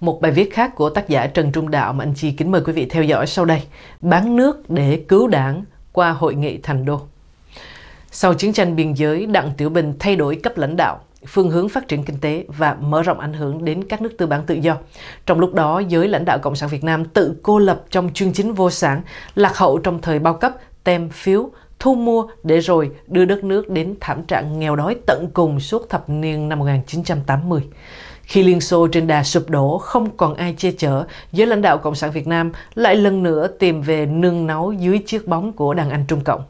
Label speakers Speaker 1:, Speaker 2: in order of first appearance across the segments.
Speaker 1: Một bài viết khác của tác giả Trần Trung Đạo mà anh Chi kính mời quý vị theo dõi sau đây. Bán nước để cứu đảng qua hội nghị thành đô. Sau chiến tranh biên giới, Đặng Tiểu Bình thay đổi cấp lãnh đạo, phương hướng phát triển kinh tế và mở rộng ảnh hưởng đến các nước tư bản tự do. Trong lúc đó, giới lãnh đạo Cộng sản Việt Nam tự cô lập trong chương chính vô sản, lạc hậu trong thời bao cấp, tem phiếu, thu mua để rồi đưa đất nước đến thảm trạng nghèo đói tận cùng suốt thập niên năm 1980. Khi Liên Xô trên đà sụp đổ, không còn ai che chở, giới lãnh đạo Cộng sản Việt Nam lại lần nữa tìm về nương náu dưới chiếc bóng của đàn anh Trung Cộng.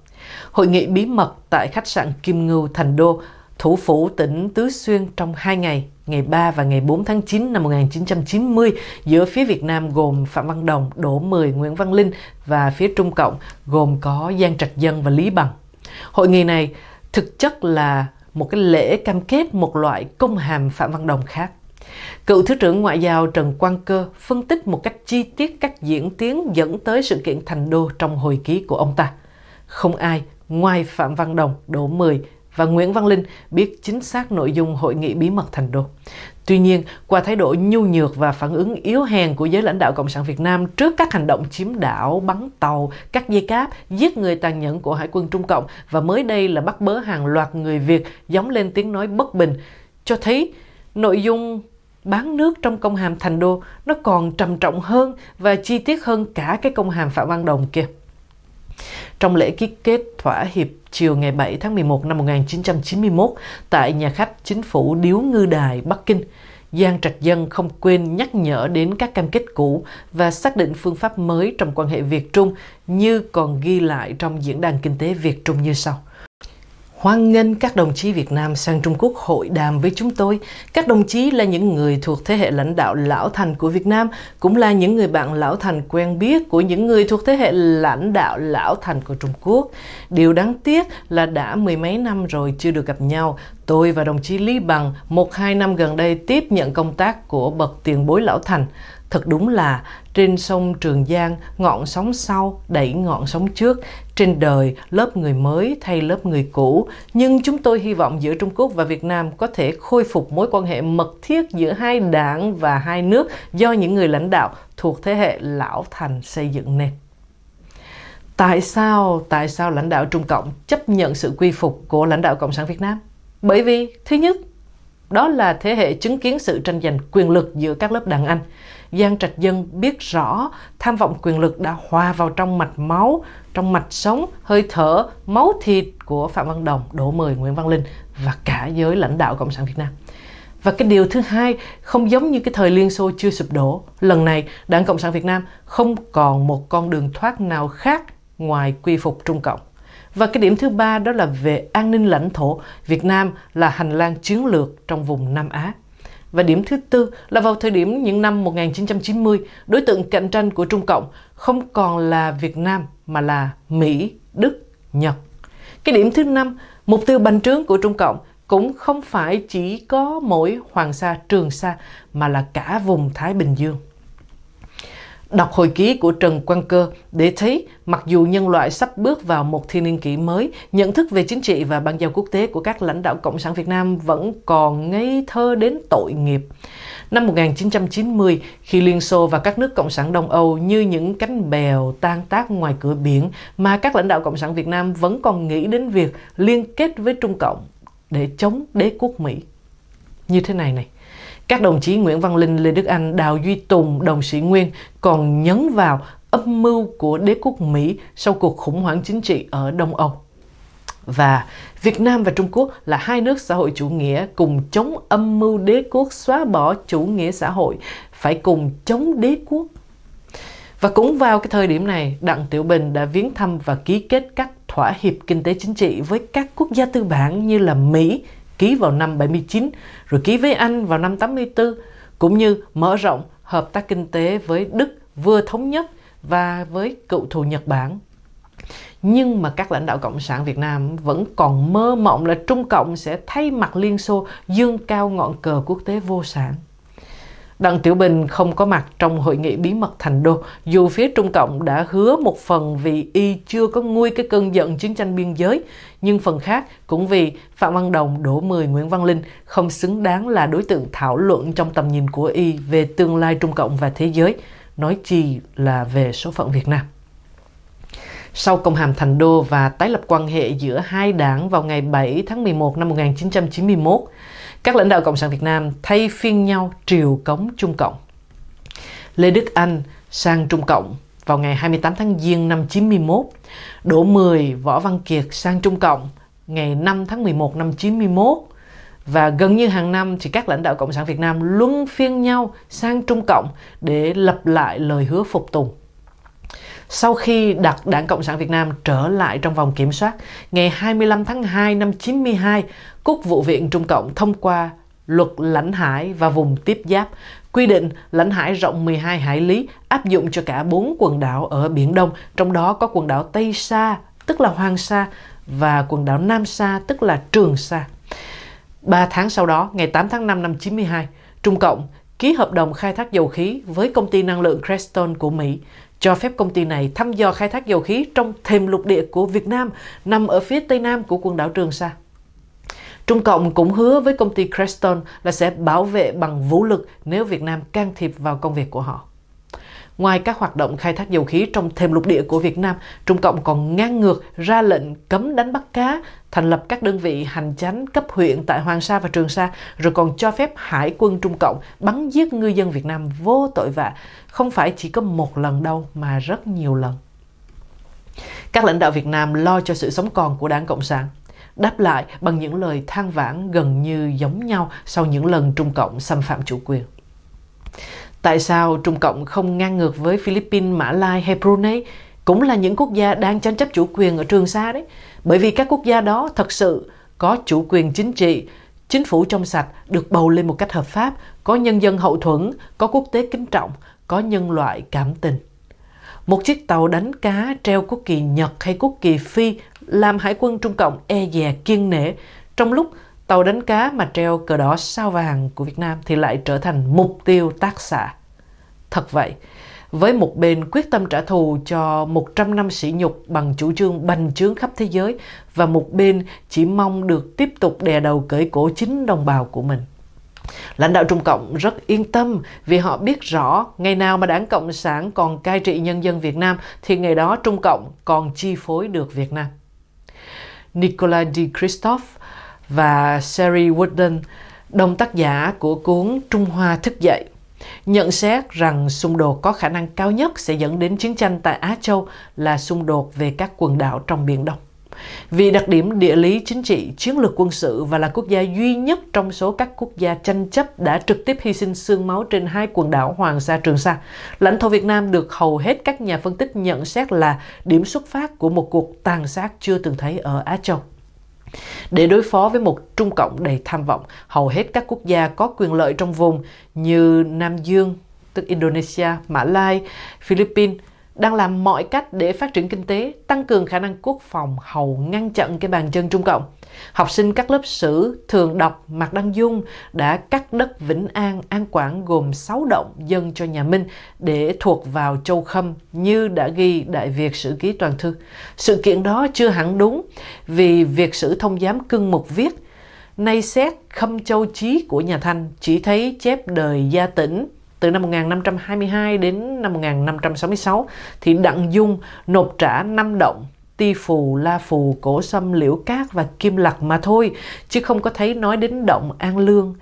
Speaker 1: Hội nghị bí mật tại khách sạn Kim Ngưu, Thành Đô thủ phủ tỉnh Tứ Xuyên trong hai ngày, ngày 3 và ngày 4 tháng 9 năm 1990 giữa phía Việt Nam gồm Phạm Văn Đồng, Đỗ Mười, Nguyễn Văn Linh và phía Trung Cộng gồm có Giang Trạch Dân và Lý Bằng. Hội nghị này thực chất là một cái lễ cam kết một loại công hàm Phạm Văn Đồng khác. Cựu Thứ trưởng Ngoại giao Trần Quang Cơ phân tích một cách chi tiết các diễn tiến dẫn tới sự kiện thành đô trong hồi ký của ông ta. Không ai ngoài Phạm Văn Đồng, Đỗ Mười và Nguyễn Văn Linh biết chính xác nội dung hội nghị bí mật thành đô. Tuy nhiên, qua thái độ nhu nhược và phản ứng yếu hèn của giới lãnh đạo Cộng sản Việt Nam trước các hành động chiếm đảo, bắn tàu, cắt dây cáp, giết người tàn nhẫn của Hải quân Trung Cộng và mới đây là bắt bớ hàng loạt người Việt giống lên tiếng nói bất bình, cho thấy nội dung bán nước trong công hàm Thành Đô nó còn trầm trọng hơn và chi tiết hơn cả cái công hàm Phạm Văn Đồng kia. Trong lễ ký kết thỏa hiệp chiều ngày 7 tháng 11 năm 1991 tại nhà khách chính phủ Điếu Ngư Đài, Bắc Kinh, Giang Trạch Dân không quên nhắc nhở đến các cam kết cũ và xác định phương pháp mới trong quan hệ Việt-Trung như còn ghi lại trong Diễn đàn Kinh tế Việt-Trung như sau. Hoan nghênh các đồng chí Việt Nam sang Trung Quốc hội đàm với chúng tôi. Các đồng chí là những người thuộc thế hệ lãnh đạo lão thành của Việt Nam, cũng là những người bạn lão thành quen biết của những người thuộc thế hệ lãnh đạo lão thành của Trung Quốc. Điều đáng tiếc là đã mười mấy năm rồi chưa được gặp nhau. Tôi và đồng chí Lý Bằng một hai năm gần đây tiếp nhận công tác của bậc tiền bối lão thành. Thật đúng là trên sông Trường Giang ngọn sóng sau đẩy ngọn sóng trước, trên đời lớp người mới thay lớp người cũ. Nhưng chúng tôi hy vọng giữa Trung Quốc và Việt Nam có thể khôi phục mối quan hệ mật thiết giữa hai đảng và hai nước do những người lãnh đạo thuộc thế hệ lão thành xây dựng nên. Tại sao, tại sao lãnh đạo Trung Cộng chấp nhận sự quy phục của lãnh đạo Cộng sản Việt Nam? Bởi vì, thứ nhất, đó là thế hệ chứng kiến sự tranh giành quyền lực giữa các lớp đàn anh. Giang Trạch Dân biết rõ tham vọng quyền lực đã hòa vào trong mạch máu, trong mạch sống, hơi thở, máu thịt của Phạm Văn Đồng, Đỗ Mười, Nguyễn Văn Linh và cả giới lãnh đạo Cộng sản Việt Nam. Và cái điều thứ hai, không giống như cái thời Liên Xô chưa sụp đổ, lần này Đảng Cộng sản Việt Nam không còn một con đường thoát nào khác ngoài quy phục Trung Cộng. Và cái điểm thứ ba đó là về an ninh lãnh thổ, Việt Nam là hành lang chiến lược trong vùng Nam Á. Và điểm thứ tư là vào thời điểm những năm 1990, đối tượng cạnh tranh của Trung Cộng không còn là Việt Nam mà là Mỹ, Đức, Nhật. Cái điểm thứ năm, mục tiêu bành trướng của Trung Cộng cũng không phải chỉ có mỗi Hoàng Sa, Trường Sa mà là cả vùng Thái Bình Dương. Đọc hồi ký của Trần Quang Cơ để thấy mặc dù nhân loại sắp bước vào một thiên niên kỷ mới, nhận thức về chính trị và ban giao quốc tế của các lãnh đạo Cộng sản Việt Nam vẫn còn ngây thơ đến tội nghiệp. Năm 1990, khi Liên Xô và các nước Cộng sản Đông Âu như những cánh bèo tan tác ngoài cửa biển mà các lãnh đạo Cộng sản Việt Nam vẫn còn nghĩ đến việc liên kết với Trung Cộng để chống đế quốc Mỹ. Như thế này này. Các đồng chí Nguyễn Văn Linh, Lê Đức Anh, Đào Duy Tùng, Đồng Sĩ Nguyên còn nhấn vào âm mưu của đế quốc Mỹ sau cuộc khủng hoảng chính trị ở Đông Âu. Và Việt Nam và Trung Quốc là hai nước xã hội chủ nghĩa cùng chống âm mưu đế quốc xóa bỏ chủ nghĩa xã hội, phải cùng chống đế quốc. Và cũng vào cái thời điểm này, Đặng Tiểu Bình đã viếng thăm và ký kết các thỏa hiệp kinh tế chính trị với các quốc gia tư bản như là Mỹ, ký vào năm 79 rồi ký với Anh vào năm 84 cũng như mở rộng hợp tác kinh tế với Đức vừa thống nhất và với cựu thù Nhật Bản. Nhưng mà các lãnh đạo Cộng sản Việt Nam vẫn còn mơ mộng là Trung Cộng sẽ thay mặt Liên Xô dương cao ngọn cờ quốc tế vô sản. Đặng Tiểu Bình không có mặt trong hội nghị bí mật thành đô, dù phía Trung Cộng đã hứa một phần vì y chưa có nguôi cái cơn giận chiến tranh biên giới, nhưng phần khác cũng vì Phạm Văn Đồng, đổ Mười, Nguyễn Văn Linh không xứng đáng là đối tượng thảo luận trong tầm nhìn của y về tương lai Trung Cộng và thế giới, nói chi là về số phận Việt Nam. Sau công hàm Thành Đô và tái lập quan hệ giữa hai đảng vào ngày 7 tháng 11 năm 1991, các lãnh đạo Cộng sản Việt Nam thay phiên nhau triều cống Trung Cộng. Lê Đức Anh sang Trung Cộng vào ngày 28 tháng Giêng năm 91. Đỗ Mười, Võ Văn Kiệt sang Trung Cộng ngày 5 tháng 11 năm 91. Và gần như hàng năm thì các lãnh đạo Cộng sản Việt Nam luân phiên nhau sang Trung Cộng để lập lại lời hứa phục tùng. Sau khi đặt Đảng Cộng sản Việt Nam trở lại trong vòng kiểm soát, ngày 25 tháng 2 năm 92, Quốc vụ viện Trung Cộng thông qua luật lãnh hải và vùng tiếp giáp, quy định lãnh hải rộng 12 hải lý áp dụng cho cả bốn quần đảo ở Biển Đông, trong đó có quần đảo Tây Sa, tức là Hoàng Sa, và quần đảo Nam Sa, tức là Trường Sa. Ba tháng sau đó, ngày 8 tháng 5 năm 92, Trung Cộng ký hợp đồng khai thác dầu khí với công ty năng lượng Creston của Mỹ cho phép công ty này thăm dò khai thác dầu khí trong thềm lục địa của Việt Nam nằm ở phía tây nam của quần đảo Trường Sa. Trung Cộng cũng hứa với công ty Creston là sẽ bảo vệ bằng vũ lực nếu Việt Nam can thiệp vào công việc của họ. Ngoài các hoạt động khai thác dầu khí trong thềm lục địa của Việt Nam, Trung Cộng còn ngang ngược ra lệnh cấm đánh bắt cá, thành lập các đơn vị hành chánh cấp huyện tại Hoàng Sa và Trường Sa, rồi còn cho phép Hải quân Trung Cộng bắn giết ngư dân Việt Nam vô tội vạ, không phải chỉ có một lần đâu mà rất nhiều lần. Các lãnh đạo Việt Nam lo cho sự sống còn của đảng Cộng sản đáp lại bằng những lời than vãn gần như giống nhau sau những lần Trung Cộng xâm phạm chủ quyền. Tại sao Trung Cộng không ngang ngược với Philippines, Mã Lai hay Brunei cũng là những quốc gia đang tranh chấp chủ quyền ở Trường Sa đấy? Bởi vì các quốc gia đó thật sự có chủ quyền chính trị, chính phủ trong sạch được bầu lên một cách hợp pháp, có nhân dân hậu thuẫn, có quốc tế kính trọng, có nhân loại cảm tình. Một chiếc tàu đánh cá treo quốc kỳ Nhật hay quốc kỳ Phi làm Hải quân Trung Cộng e dè kiên nể trong lúc tàu đánh cá mà treo cờ đỏ sao vàng của Việt Nam thì lại trở thành mục tiêu tác xạ. Thật vậy, với một bên quyết tâm trả thù cho 100 năm sỉ nhục bằng chủ trương bành trướng khắp thế giới và một bên chỉ mong được tiếp tục đè đầu cởi cổ chính đồng bào của mình. Lãnh đạo Trung Cộng rất yên tâm vì họ biết rõ ngày nào mà đảng Cộng sản còn cai trị nhân dân Việt Nam thì ngày đó Trung Cộng còn chi phối được Việt Nam. Nicola Di Christophe, và Sherry Wooden, đồng tác giả của cuốn Trung Hoa Thức Dậy, nhận xét rằng xung đột có khả năng cao nhất sẽ dẫn đến chiến tranh tại Á Châu là xung đột về các quần đảo trong Biển Đông. Vì đặc điểm địa lý chính trị, chiến lược quân sự và là quốc gia duy nhất trong số các quốc gia tranh chấp đã trực tiếp hy sinh xương máu trên hai quần đảo Hoàng Sa Trường Sa, lãnh thổ Việt Nam được hầu hết các nhà phân tích nhận xét là điểm xuất phát của một cuộc tàn sát chưa từng thấy ở Á Châu. Để đối phó với một Trung Cộng đầy tham vọng, hầu hết các quốc gia có quyền lợi trong vùng như Nam Dương, tức Indonesia, Mã Lai, Philippines đang làm mọi cách để phát triển kinh tế, tăng cường khả năng quốc phòng hầu ngăn chặn cái bàn chân Trung Cộng. Học sinh các lớp sử thường đọc Mạc Đăng Dung đã cắt đất Vĩnh An, An Quảng gồm 6 động dân cho nhà Minh để thuộc vào châu Khâm như đã ghi Đại Việt Sử Ký Toàn Thư. Sự kiện đó chưa hẳn đúng vì Việt Sử Thông Giám Cưng Mục viết Nay xét Khâm Châu Chí của nhà Thanh chỉ thấy chép đời gia tỉnh từ năm 1522 đến năm 1566 thì Đặng Dung nộp trả năm động ti phù, la phù, cổ sâm, liễu cát và kim lặc mà thôi, chứ không có thấy nói đến động An Lương.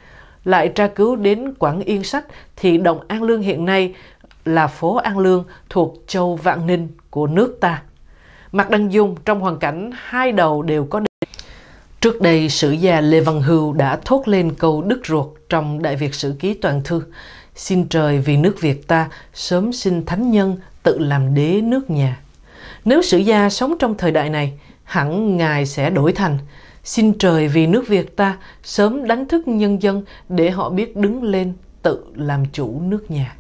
Speaker 1: Lại tra cứu đến Quảng Yên Sách thì động An Lương hiện nay là phố An Lương thuộc châu Vạn Ninh của nước ta. Mạc Đăng Dung trong hoàn cảnh hai đầu đều có đề. Trước đây, sử gia Lê Văn Hưu đã thốt lên câu Đức ruột trong Đại Việt Sử Ký Toàn Thư. Xin trời vì nước Việt ta sớm sinh thánh nhân tự làm đế nước nhà. Nếu sử gia sống trong thời đại này, hẳn Ngài sẽ đổi thành Xin trời vì nước Việt ta sớm đánh thức nhân dân để họ biết đứng lên tự làm chủ nước nhà.